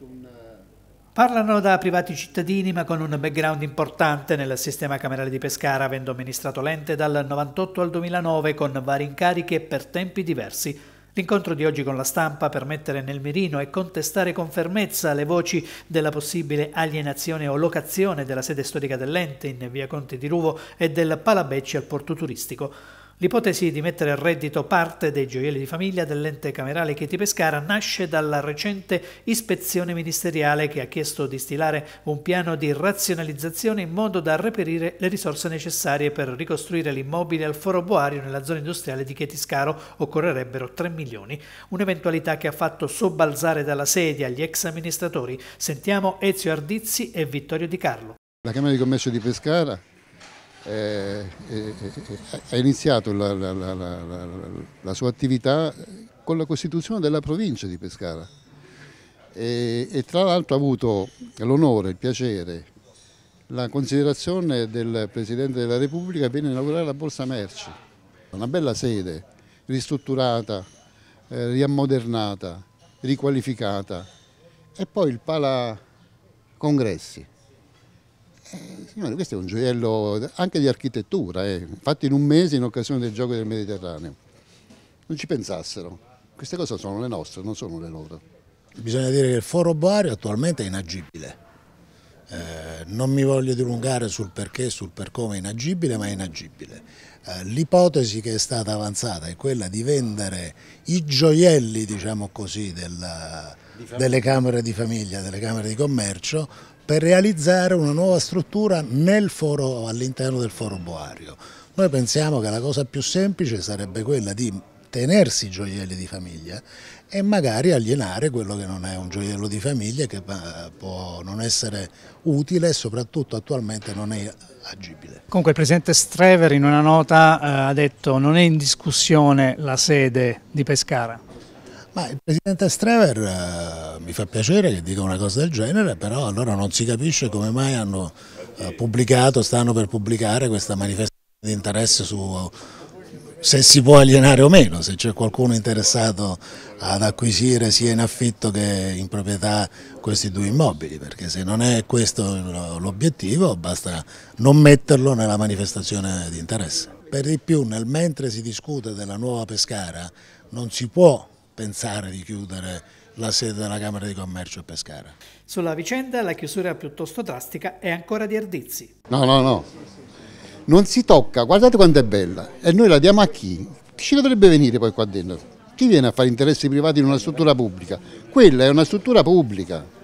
un... Eh, Parlano da privati cittadini ma con un background importante nel sistema camerale di Pescara, avendo amministrato l'ente dal 98 al 2009 con varie incariche per tempi diversi. L'incontro di oggi con la stampa per mettere nel mirino e contestare con fermezza le voci della possibile alienazione o locazione della sede storica dell'ente in via Conte di Ruvo e del Palabecci al porto turistico. L'ipotesi di mettere a reddito parte dei gioielli di famiglia dell'ente camerale Chieti Pescara nasce dalla recente ispezione ministeriale che ha chiesto di stilare un piano di razionalizzazione in modo da reperire le risorse necessarie per ricostruire l'immobile al foro boario nella zona industriale di Scaro. Occorrerebbero 3 milioni, un'eventualità che ha fatto sobbalzare dalla sedia gli ex amministratori. Sentiamo Ezio Ardizzi e Vittorio Di Carlo. La Camera di Commercio di Pescara eh, eh, eh, ha iniziato la, la, la, la, sua attività con la costituzione della provincia di Pescara e, e tra l'altro ha avuto l'onore, il piacere, la considerazione del Presidente della Repubblica venne inaugurare la Borsa Merci, una bella sede ristrutturata, eh, riammodernata, riqualificata e poi il Pala Congressi eh, signore, questo è un gioiello anche di architettura, eh, fatto in un mese in occasione del gioco del Mediterraneo. Non ci pensassero. Queste cose sono le nostre, non sono le loro. Bisogna dire che il foro Bario attualmente è inagibile. Eh, non mi voglio dilungare sul perché e sul per come è inagibile, ma è inagibile. Eh, L'ipotesi che è stata avanzata è quella di vendere i gioielli, diciamo così, della, delle camere di famiglia, delle camere di commercio, per realizzare una nuova struttura all'interno del foro boario. Noi pensiamo che la cosa più semplice sarebbe quella di tenersi i gioielli di famiglia e magari alienare quello che non è un gioiello di famiglia che eh, può non essere utile e soprattutto attualmente non è agibile. Comunque il Presidente Strever in una nota eh, ha detto che non è in discussione la sede di Pescara. Ma il Presidente Strever eh, mi fa piacere che dica una cosa del genere, però allora non si capisce come mai hanno eh, pubblicato, stanno per pubblicare questa manifestazione di interesse su se si può alienare o meno, se c'è qualcuno interessato ad acquisire sia in affitto che in proprietà questi due immobili, perché se non è questo l'obiettivo basta non metterlo nella manifestazione di interesse. Per di più nel mentre si discute della nuova Pescara non si può pensare di chiudere la sede della Camera di Commercio a Pescara. Sulla vicenda la chiusura piuttosto drastica è ancora di Ardizzi. No, no, no, non si tocca, guardate quanto è bella e noi la diamo a chi? Ci dovrebbe venire poi qua dentro. Chi viene a fare interessi privati in una struttura pubblica? Quella è una struttura pubblica.